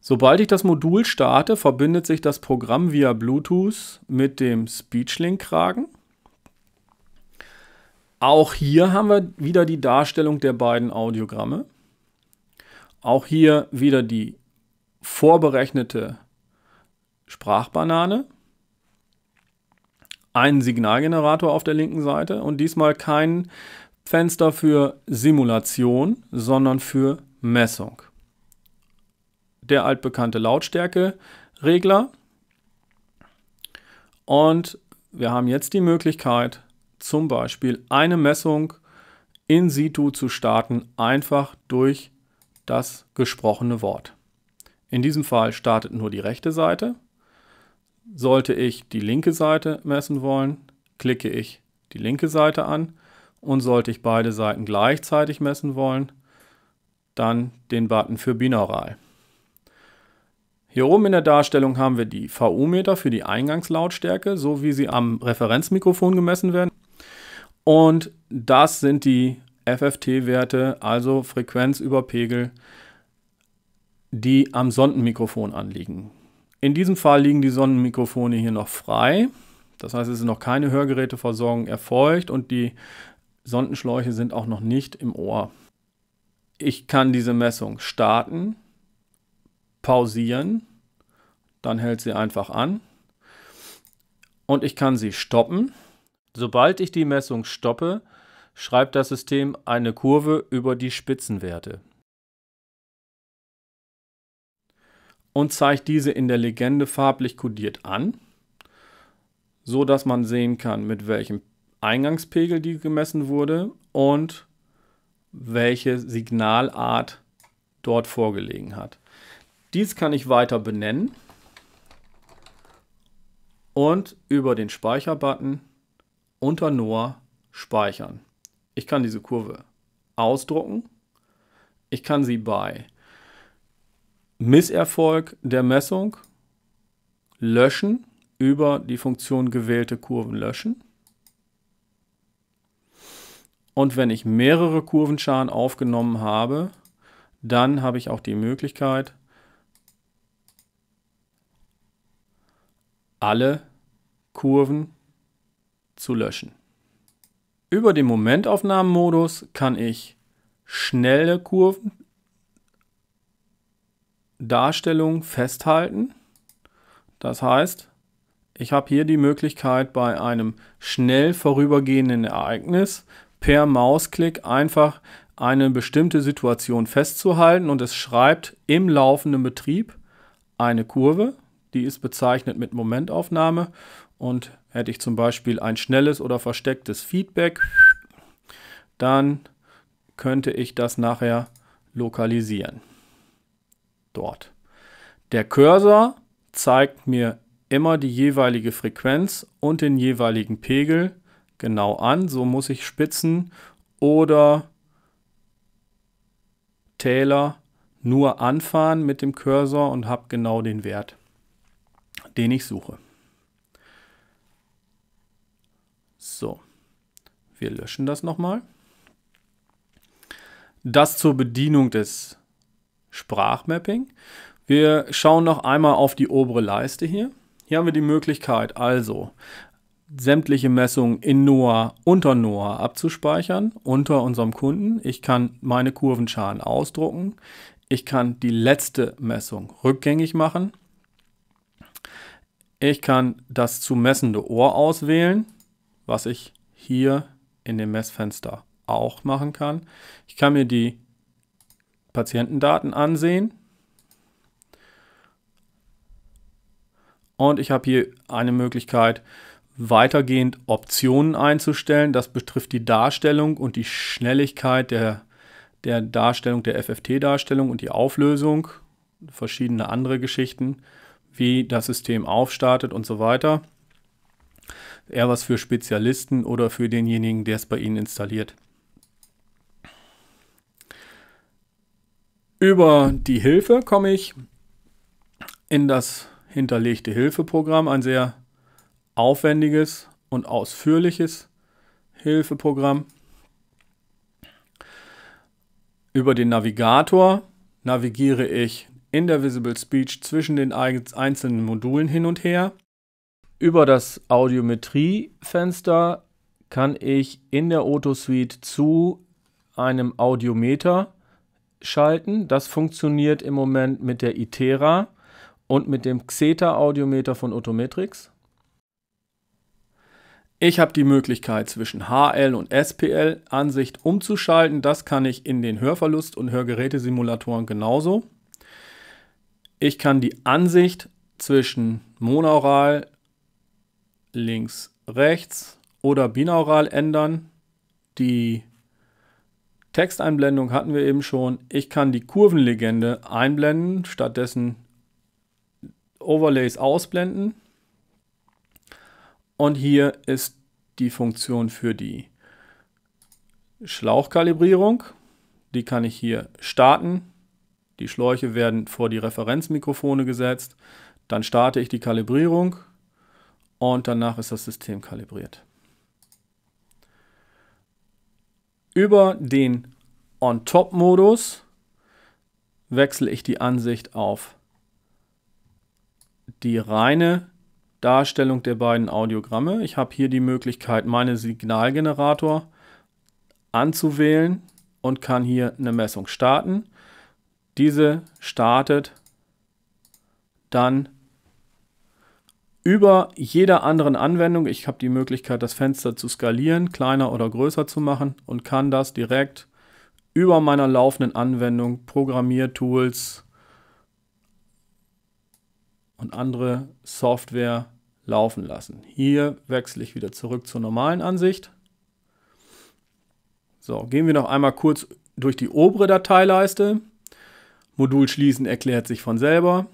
Sobald ich das Modul starte, verbindet sich das Programm via Bluetooth mit dem SpeechLink-Kragen. Auch hier haben wir wieder die Darstellung der beiden Audiogramme. Auch hier wieder die vorberechnete Sprachbanane. Einen Signalgenerator auf der linken Seite und diesmal kein Fenster für Simulation, sondern für Messung der altbekannte Lautstärke-Regler. Und wir haben jetzt die Möglichkeit, zum Beispiel eine Messung in situ zu starten, einfach durch das gesprochene Wort. In diesem Fall startet nur die rechte Seite. Sollte ich die linke Seite messen wollen, klicke ich die linke Seite an und sollte ich beide Seiten gleichzeitig messen wollen, dann den Button für binaural. Hier oben in der Darstellung haben wir die VU-Meter für die Eingangslautstärke, so wie sie am Referenzmikrofon gemessen werden. Und das sind die FFT-Werte, also Frequenz über Pegel, die am Sondenmikrofon anliegen. In diesem Fall liegen die Sondenmikrofone hier noch frei. Das heißt, es ist noch keine Hörgeräteversorgung erfolgt und die Sondenschläuche sind auch noch nicht im Ohr. Ich kann diese Messung starten pausieren, dann hält sie einfach an und ich kann sie stoppen. Sobald ich die Messung stoppe, schreibt das System eine Kurve über die Spitzenwerte und zeigt diese in der Legende farblich kodiert an, so dass man sehen kann, mit welchem Eingangspegel die gemessen wurde und welche Signalart dort vorgelegen hat. Dies kann ich weiter benennen und über den Speicher-Button unter NOAH speichern. Ich kann diese Kurve ausdrucken. Ich kann sie bei Misserfolg der Messung löschen über die Funktion gewählte Kurven löschen. Und wenn ich mehrere Kurvenscharen aufgenommen habe, dann habe ich auch die Möglichkeit, alle Kurven zu löschen. Über den Momentaufnahmenmodus kann ich schnelle Kurven Darstellung festhalten. Das heißt, ich habe hier die Möglichkeit, bei einem schnell vorübergehenden Ereignis per Mausklick einfach eine bestimmte Situation festzuhalten und es schreibt im laufenden Betrieb eine Kurve die ist bezeichnet mit Momentaufnahme und hätte ich zum Beispiel ein schnelles oder verstecktes Feedback, dann könnte ich das nachher lokalisieren. Dort. Der Cursor zeigt mir immer die jeweilige Frequenz und den jeweiligen Pegel genau an. So muss ich Spitzen oder Täler nur anfahren mit dem Cursor und habe genau den Wert den ich suche. So, wir löschen das nochmal. Das zur Bedienung des Sprachmapping. Wir schauen noch einmal auf die obere Leiste hier. Hier haben wir die Möglichkeit, also sämtliche Messungen in NOAA unter NOAA abzuspeichern, unter unserem Kunden. Ich kann meine Kurvenschalen ausdrucken. Ich kann die letzte Messung rückgängig machen. Ich kann das zu messende Ohr auswählen, was ich hier in dem Messfenster auch machen kann. Ich kann mir die Patientendaten ansehen. Und ich habe hier eine Möglichkeit, weitergehend Optionen einzustellen. Das betrifft die Darstellung und die Schnelligkeit der, der Darstellung, der FFT-Darstellung und die Auflösung, verschiedene andere Geschichten wie das System aufstartet und so weiter. Eher was für Spezialisten oder für denjenigen, der es bei Ihnen installiert. Über die Hilfe komme ich in das hinterlegte Hilfeprogramm, ein sehr aufwendiges und ausführliches Hilfeprogramm. Über den Navigator navigiere ich in der Visible Speech zwischen den einzelnen Modulen hin und her. Über das Audiometrie-Fenster kann ich in der Auto Suite zu einem Audiometer schalten. Das funktioniert im Moment mit der Itera und mit dem Xeta Audiometer von Otometrix. Ich habe die Möglichkeit zwischen HL und SPL Ansicht umzuschalten. Das kann ich in den Hörverlust- und Hörgerätesimulatoren genauso. Ich kann die Ansicht zwischen monaural, links, rechts oder binaural ändern. Die Texteinblendung hatten wir eben schon. Ich kann die Kurvenlegende einblenden, stattdessen Overlays ausblenden. Und hier ist die Funktion für die Schlauchkalibrierung. Die kann ich hier starten die Schläuche werden vor die Referenzmikrofone gesetzt. Dann starte ich die Kalibrierung und danach ist das System kalibriert. Über den On-Top-Modus wechsle ich die Ansicht auf die reine Darstellung der beiden Audiogramme. Ich habe hier die Möglichkeit, meinen Signalgenerator anzuwählen und kann hier eine Messung starten. Diese startet dann über jeder anderen Anwendung. Ich habe die Möglichkeit, das Fenster zu skalieren, kleiner oder größer zu machen und kann das direkt über meiner laufenden Anwendung, Programmiertools und andere Software laufen lassen. Hier wechsle ich wieder zurück zur normalen Ansicht. So, gehen wir noch einmal kurz durch die obere Dateileiste. Modul schließen erklärt sich von selber.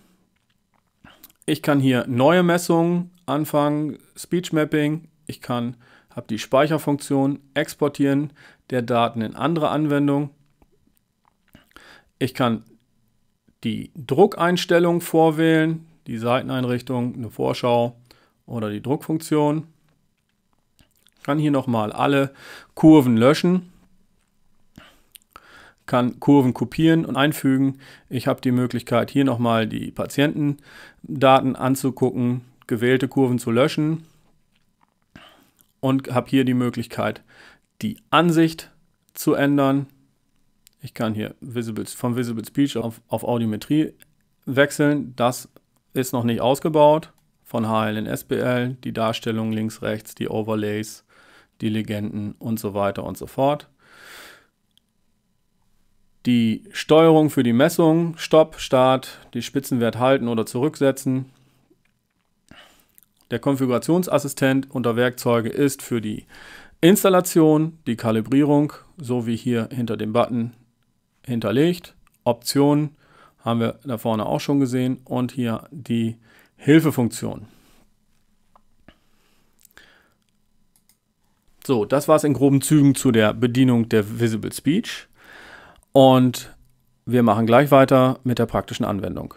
Ich kann hier neue Messungen anfangen, Speech Mapping. Ich kann, habe die Speicherfunktion, exportieren der Daten in andere Anwendungen. Ich kann die Druckeinstellung vorwählen, die Seiteneinrichtung, eine Vorschau oder die Druckfunktion. Ich kann hier nochmal alle Kurven löschen kann Kurven kopieren und einfügen. Ich habe die Möglichkeit, hier nochmal die Patientendaten anzugucken, gewählte Kurven zu löschen und habe hier die Möglichkeit, die Ansicht zu ändern. Ich kann hier Visible, von Visible Speech auf, auf Audiometrie wechseln. Das ist noch nicht ausgebaut von HL in SBL, die Darstellung links, rechts, die Overlays, die Legenden und so weiter und so fort die Steuerung für die Messung, Stopp, Start, die Spitzenwert halten oder zurücksetzen. Der Konfigurationsassistent unter Werkzeuge ist für die Installation, die Kalibrierung, so wie hier hinter dem Button hinterlegt. Optionen haben wir da vorne auch schon gesehen und hier die Hilfefunktion. So, das war es in groben Zügen zu der Bedienung der Visible Speech. Und wir machen gleich weiter mit der praktischen Anwendung.